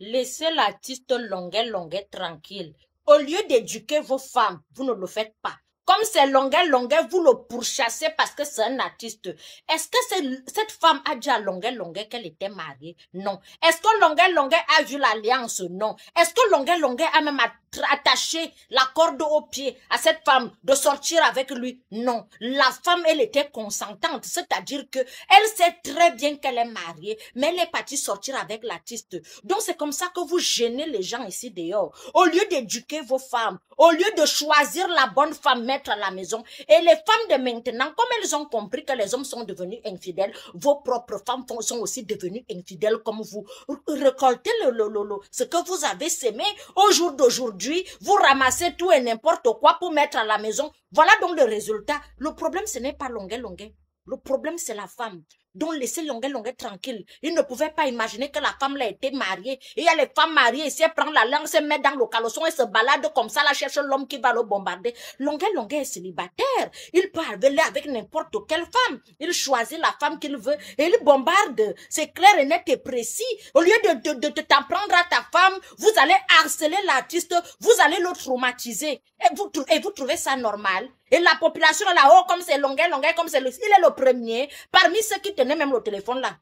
Laissez l'artiste Longue-Longue tranquille. Au lieu d'éduquer vos femmes, vous ne le faites pas. Comme c'est Longue-Longue, vous le pourchassez parce que c'est un artiste. Est-ce que c'est cette femme a dit à Longue-Longue qu'elle était mariée Non. Est-ce que Longue-Longue a vu l'alliance Non. Est-ce que Longue-Longue a même Attacher la corde au pied à cette femme, de sortir avec lui. Non, la femme, elle était consentante, c'est-à-dire que elle sait très bien qu'elle est mariée, mais elle est partie sortir avec l'artiste. Donc c'est comme ça que vous gênez les gens ici dehors. Au lieu d'éduquer vos femmes, au lieu de choisir la bonne femme mettre à la maison, et les femmes de maintenant, comme elles ont compris que les hommes sont devenus infidèles, vos propres femmes sont aussi devenues infidèles comme vous. Récoltez le, lolo ce que vous avez semé au jour d'aujourd'hui vous ramassez tout et n'importe quoi pour mettre à la maison. Voilà donc le résultat. Le problème, ce n'est pas longue longue Le problème, c'est la femme. Donc, laissez longue longue tranquille. Il ne pouvait pas imaginer que la femme l'a été mariée. Et il y a les femmes mariées ici, elles prennent la langue, se mettent dans le caleçon et se baladent comme ça, la cherche l'homme qui va le bombarder. Longue longue est célibataire. Il peut aller avec n'importe quelle femme. Il choisit la femme qu'il veut et il bombarde. C'est clair et net et précis. Au lieu de, de, t'en prendre vous allez harceler l'artiste, vous allez le traumatiser. Et vous, trouvez ça normal. Et la population là-haut, oh, comme c'est longuet, longuet, comme c'est le... Il est le premier parmi ceux qui tenaient même le téléphone là.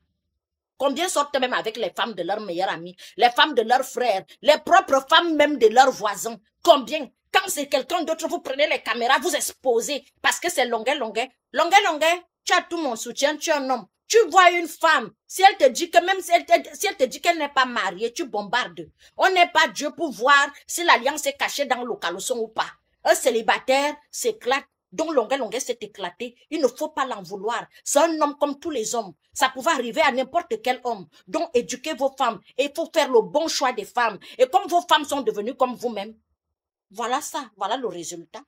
Combien sortent même avec les femmes de leurs meilleurs amis, les femmes de leurs frères, les propres femmes même de leurs voisins. Combien Quand c'est quelqu'un d'autre, vous prenez les caméras, vous exposez. Parce que c'est longuet, longuet. Longuet, longuet, tu as tout mon soutien, tu es un homme. Tu vois une femme, si elle te dit que même si elle te, dit qu'elle n'est pas mariée, tu bombardes. On n'est pas Dieu pour voir si l'alliance est cachée dans le l'occasion ou pas. Un célibataire s'éclate, dont l'onglet-longlet s'est éclaté. Il ne faut pas l'en vouloir. C'est un homme comme tous les hommes. Ça pouvait arriver à n'importe quel homme. Donc éduquez vos femmes et il faut faire le bon choix des femmes. Et comme vos femmes sont devenues comme vous-même, voilà ça, voilà le résultat.